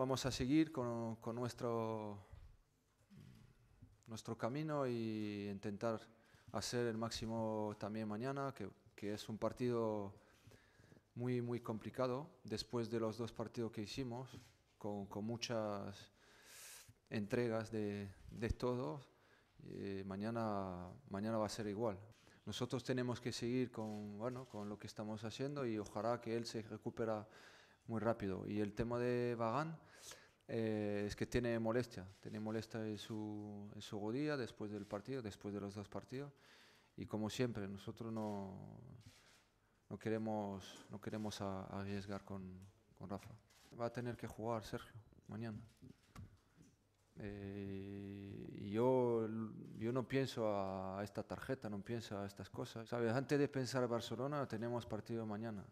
Vamos a seguir con, con nuestro, nuestro camino y intentar hacer el máximo también mañana, que, que es un partido muy, muy complicado después de los dos partidos que hicimos, con, con muchas entregas de, de eh, mañana, mañana va a ser igual. Nosotros tenemos que seguir con, bueno, con lo que estamos haciendo y ojalá que él se recupera muy rápido. Y el tema de Vagan, eh, es que tiene molestia, tiene molestia en su, en después del partido, después de los dos partidos. Y como siempre, nosotros no, no queremos, no queremos arriesgar con, con, Rafa. Va a tener que jugar Sergio mañana. Eh, y yo, yo no pienso a esta tarjeta, no pienso a estas cosas. ¿Sabes? Antes de pensar Barcelona, tenemos partido mañana.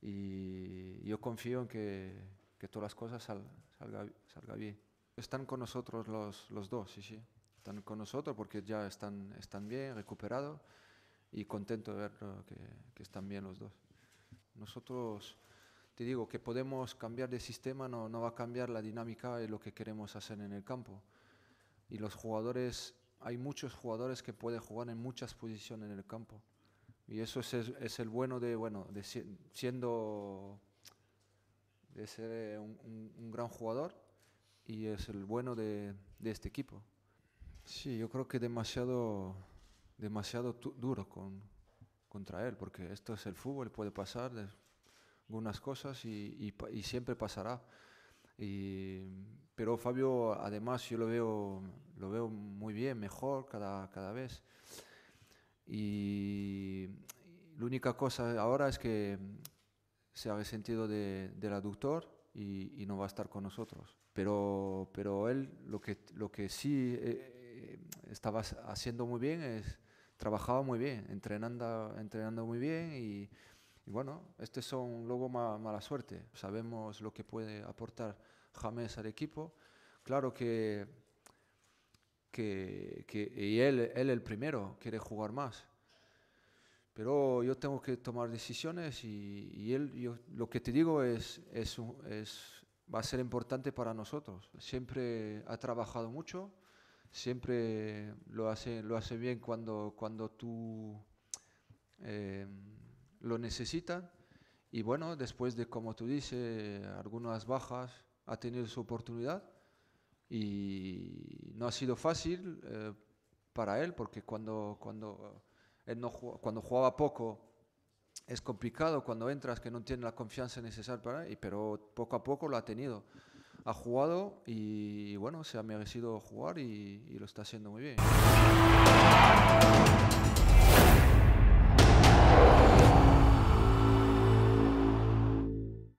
Y yo confío en que, que todas las cosas salgan salga, salga, bien. Están con nosotros los, los, dos, sí, sí. Están con nosotros porque ya están, están bien, recuperados y contento de ver que, que, están bien los dos. Nosotros, te digo, que podemos cambiar de sistema, no, no va a cambiar la dinámica y lo que queremos hacer en el campo. Y los jugadores, hay muchos jugadores que pueden jugar en muchas posiciones en el campo. Y eso es, es el bueno de, bueno, de siendo de ser eh, un, un, gran jugador y es el bueno de, de, este equipo. Sí, yo creo que demasiado, demasiado duro con, contra él, porque esto es el fútbol, puede pasar algunas cosas y, y, siempre pasará. Y, pero Fabio, además, yo lo veo, lo veo muy bien, mejor cada, cada vez. y la única cosa ahora es que se ha sentido de, del aductor y, no va a estar con nosotros. Pero, pero él lo que, lo que sí eh, eh, estaba haciendo muy bien es, trabajaba muy bien, entrenando, entrenando muy bien y, bueno, este es un lobo mala suerte. Sabemos lo que puede aportar James al equipo. Claro que, y él, él el primero quiere jugar más pero yo tengo que tomar decisiones y, él, yo, lo que te digo es, es, va a ser importante para nosotros. Siempre ha trabajado mucho, siempre lo hace, lo hace bien cuando, cuando tú em, lo necesitas. Y bueno, después de, como tú dices, algunas bajas, ha tenido su oportunidad y no ha sido fácil eh, para él, porque cuando, cuando cuando jugaba poco es complicado cuando entras que no tiene la confianza necesaria para él, pero poco a poco lo ha tenido. Ha jugado y, bueno, se ha merecido jugar y lo está haciendo muy bien.